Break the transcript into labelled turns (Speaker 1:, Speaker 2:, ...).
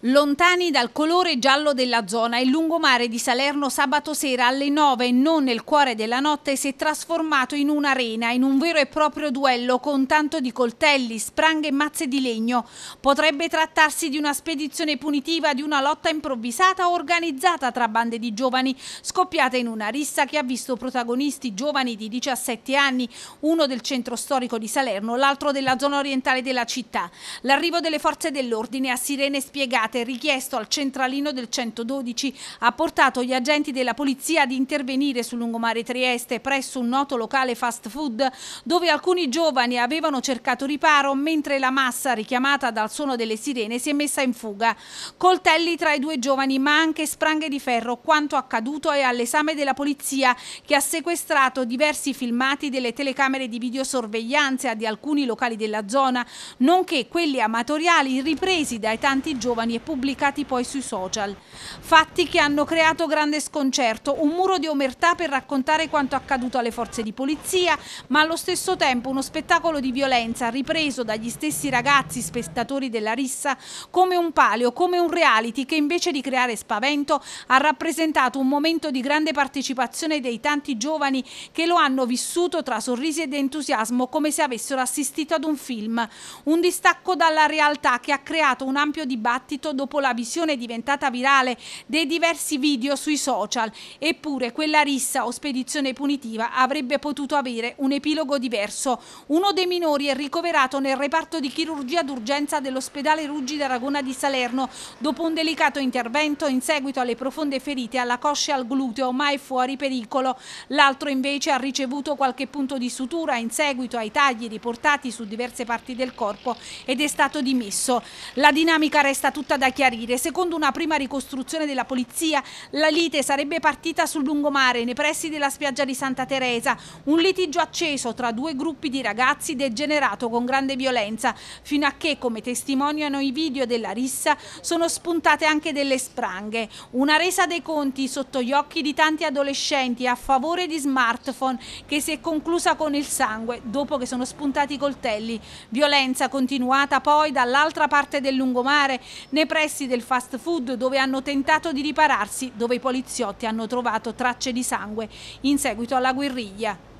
Speaker 1: lontani dal colore giallo della zona. Il lungomare di Salerno sabato sera alle 9, non nel cuore della notte, si è trasformato in un'arena, in un vero e proprio duello con tanto di coltelli, spranghe e mazze di legno. Potrebbe trattarsi di una spedizione punitiva, di una lotta improvvisata organizzata tra bande di giovani, scoppiata in una rissa che ha visto protagonisti giovani di 17 anni, uno del centro storico di Salerno, l'altro della zona orientale della città. L'arrivo delle forze dell'ordine a sirene spiegate immediate richiesto al centralino del 112 ha portato gli agenti della polizia ad intervenire sul lungomare Trieste presso un noto locale fast food dove alcuni giovani avevano cercato riparo mentre la massa richiamata dal suono delle sirene si è messa in fuga. Coltelli tra i due giovani ma anche spranghe di ferro quanto accaduto è all'esame della polizia che ha sequestrato diversi filmati delle telecamere di videosorveglianza di alcuni locali della zona nonché quelli amatoriali ripresi dai tanti giovani e pubblicati poi sui social. Fatti che hanno creato grande sconcerto, un muro di omertà per raccontare quanto accaduto alle forze di polizia, ma allo stesso tempo uno spettacolo di violenza ripreso dagli stessi ragazzi spettatori della rissa come un palio, come un reality che invece di creare spavento ha rappresentato un momento di grande partecipazione dei tanti giovani che lo hanno vissuto tra sorrisi ed entusiasmo come se avessero assistito ad un film. Un distacco dalla realtà che ha creato un ampio dibattito aperto dopo la visione diventata virale dei diversi video sui social. Eppure quella rissa o spedizione punitiva avrebbe potuto avere un epilogo diverso. Uno dei minori è ricoverato nel reparto di chirurgia d'urgenza dell'ospedale Ruggi d'Aragona di Salerno dopo un delicato intervento in seguito alle profonde ferite alla coscia e al gluteo, ma è fuori pericolo. L'altro invece ha ricevuto qualche punto di sutura in seguito ai tagli riportati su diverse parti del corpo ed è stato dimesso. La dinamica resta tutta resta da chiarire. Secondo una prima ricostruzione della polizia, la lite sarebbe partita sul lungomare, nei pressi della spiaggia di Santa Teresa. Un litigio acceso tra due gruppi di ragazzi degenerato con grande violenza, fino a che, come testimoniano i video della rissa, sono spuntate anche delle spranghe. Una resa dei conti sotto gli occhi di tanti adolescenti a favore di smartphone che si è conclusa con il sangue dopo che sono spuntati i coltelli. Violenza continuata poi dall'altra parte del lungomare, nei nei pressi del fast food dove hanno tentato di ripararsi, dove i poliziotti hanno trovato tracce di sangue in seguito alla guerriglia.